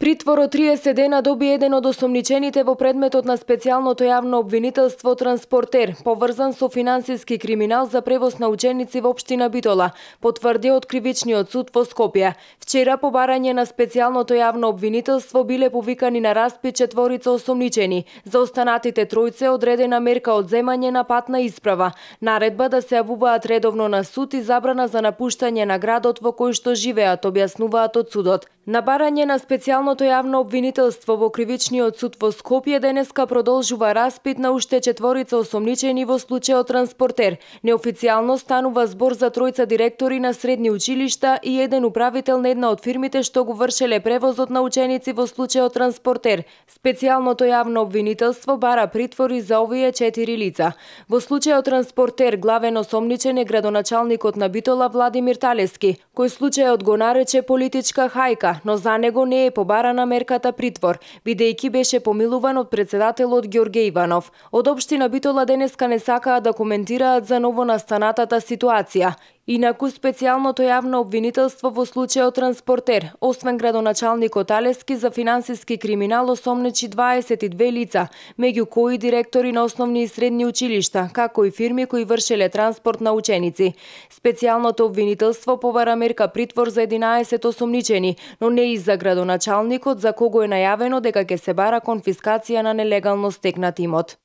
Притвор од 30 дена доби еден од осомничените во предметот на специјалното јавно обвинителство транспортер, поврзан со финансиски криминал за превоз на ученици во општина Битола, потврди од кривичниот суд во Скопје. Вчера по барање на специјалното јавно обвинителство биле повикани на распит четворица осомничени. За останатите тројце одредена мерка од земање на патна исправа, наредба да се јавуваат редовно на суд и забрана за напуштање на градот во кој што живеат, објаснуваат од судот. На барање на специјално Главното јавно обвинителство во кривичниот суд во Скопје денеска продолжува распит на уште четворица осомничени во случајот транспортер. Неофицијално станува збор за тројца директори на средни училишта и еден управител на една од фирмите што го вршеле превозот на ученици во случајот транспортер. Специјалното јавно обвинителство бара притвори за овие четири лица. Во случајот транспортер главен осомничен е градоначалникот на Битола Владимир Талески, кој случајот го нарече политичка хајка, но за него не е поба бара на мерката притвор, бидејќи беше помилуван од председателот Ѓорѓе Иванов. Од општина Битола денеска не сакаа да коментираат за настанатата ситуација. Инаку специјалното јавно обвинителство во случајот транспортер, освен градоначалникот Алески за финансиски криминал осомничи 22 лица, меѓу кои директори на основни и средни училишта, како и фирми кои вршеле транспорт на ученици. Специјалното обвинителство побара мерка притвор за 11 осомничени, но не и за градоначалник началникот за кого е најавено дека ќе се бара конфискација на нелегално стекнат имот.